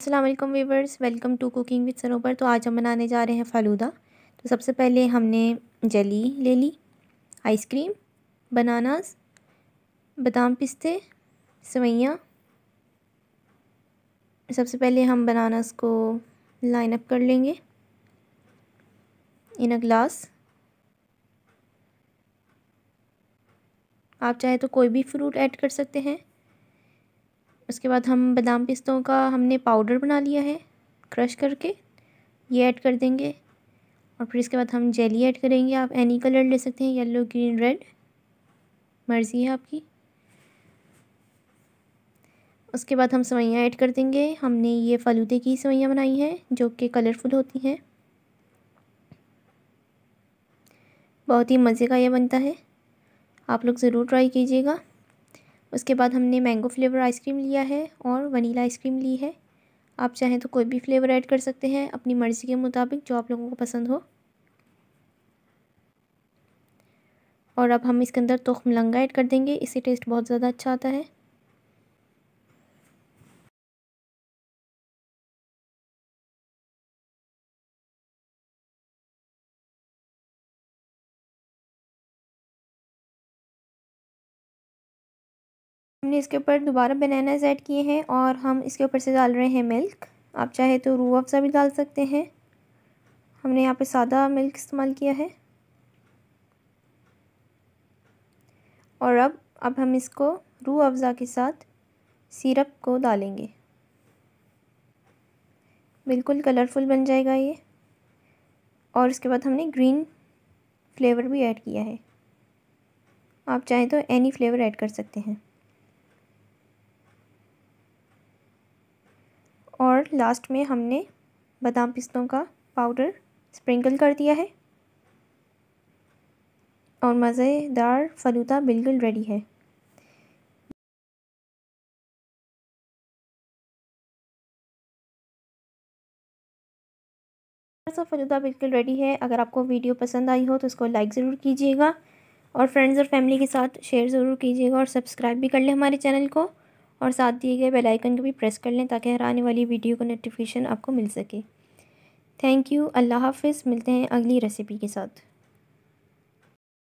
Aslam viewers welcome to cooking with Sarovar तो आज हम बनाने जा रहे हैं फालूदा तो सबसे पहले हमने जली ले ली आइसक्रीम बनानास बादाम पिस्ते सवैयाँ सबसे पहले हम बनानास को लाइन अप कर लेंगे इन अ ग्लास आप चाहे तो कोई भी फ्रूट ऐड कर सकते हैं उसके बाद हम बादाम पिस्तों का हमने पाउडर बना लिया है क्रश करके ये ऐड कर देंगे और फिर इसके बाद हम जेली ऐड करेंगे आप एनी कलर ले सकते हैं येलो ग्रीन रेड मर्ज़ी है आपकी उसके बाद हम सवैयाँ ऐड कर देंगे हमने ये फलूदे की सवैयाँ बनाई हैं जो कि कलरफुल होती हैं बहुत ही मज़े का यह बनता है आप लोग ज़रूर ट्राई कीजिएगा उसके बाद हमने मैंगो फ्लेवर आइसक्रीम लिया है और वनीला आइसक्रीम ली है आप चाहें तो कोई भी फ्लेवर ऐड कर सकते हैं अपनी मर्ज़ी के मुताबिक जो आप लोगों को पसंद हो और अब हम इसके अंदर तोख मलंगा ऐड कर देंगे इससे टेस्ट बहुत ज़्यादा अच्छा आता है हमने इसके ऊपर दोबारा बनानाज ऐड किए हैं और हम इसके ऊपर से डाल रहे हैं मिल्क आप चाहे तो रू अफ़ा भी डाल सकते हैं हमने यहाँ पे सादा मिल्क इस्तेमाल किया है और अब अब हम इसको रू अफ़ा के साथ सिरप को डालेंगे बिल्कुल कलरफुल बन जाएगा ये और इसके बाद हमने ग्रीन फ्लेवर भी ऐड किया है आप चाहें तो एनी फ्लेवर ऐड कर सकते हैं लास्ट में हमने बादाम पिस्तों का पाउडर स्प्रिंकल कर दिया है और मज़ेदार फलूदा बिल्कुल रेडी है फलूदा बिल्कुल रेडी है अगर आपको वीडियो पसंद आई हो तो इसको लाइक ज़रूर कीजिएगा और फ्रेंड्स और फैमिली के साथ शेयर ज़रूर कीजिएगा और सब्सक्राइब भी कर लें हमारे चैनल को और साथ दिए गए बेल आइकन को भी प्रेस कर लें ताकि हर आने वाली वीडियो का नोटिफिकेशन आपको मिल सके थैंक यू अल्लाह हाफिज़ मिलते हैं अगली रेसिपी के साथ